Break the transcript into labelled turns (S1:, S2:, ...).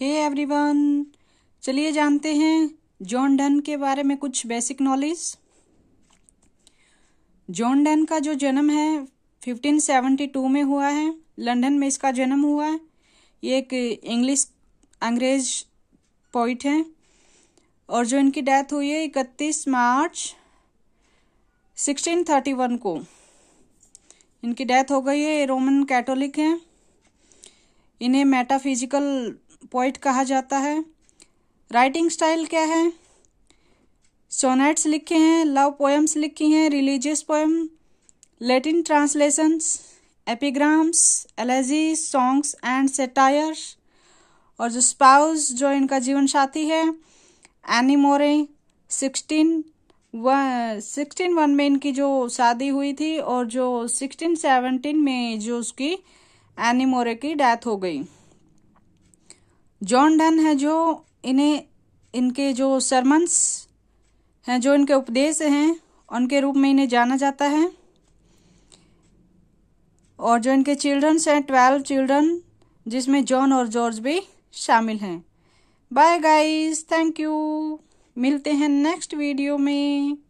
S1: hey everyone चलिए जानते हैं जॉन डन के बारे में कुछ बेसिक नॉलेज जॉन डन का जो जन्म है 1572 में हुआ है लंदन में इसका जन्म हुआ है ये एक इंग्लिश अंग्रेज पॉइट हैं और जो इनकी डेथ हुई है इकतीस मार्च 1631 को इनकी डेथ हो गई है रोमन कैथोलिक हैं इन्हें मेटाफिजिकल पोइट कहा जाता है राइटिंग स्टाइल क्या है सोनेट्स लिखे हैं लव पोएम्स लिखी हैं religious poem Latin translations epigrams elegies songs and satire और जो स्पाउस जो इनका जीवन साथी है Anne More sixteen sixteen one में इनकी जो शादी हुई थी और जो सिक्सटीन सेवनटीन में जो उसकी एनी मोरे की डेथ हो गई जॉन डन है जो इन्हें इनके जो सरमंस हैं जो इनके उपदेश हैं उनके रूप में इन्हें जाना जाता है और जो इनके चिल्ड्रंस हैं ट्वेल्व चिल्ड्रन जिसमें जॉन और जॉर्ज भी शामिल हैं बाय गाइस थैंक यू मिलते हैं नेक्स्ट वीडियो में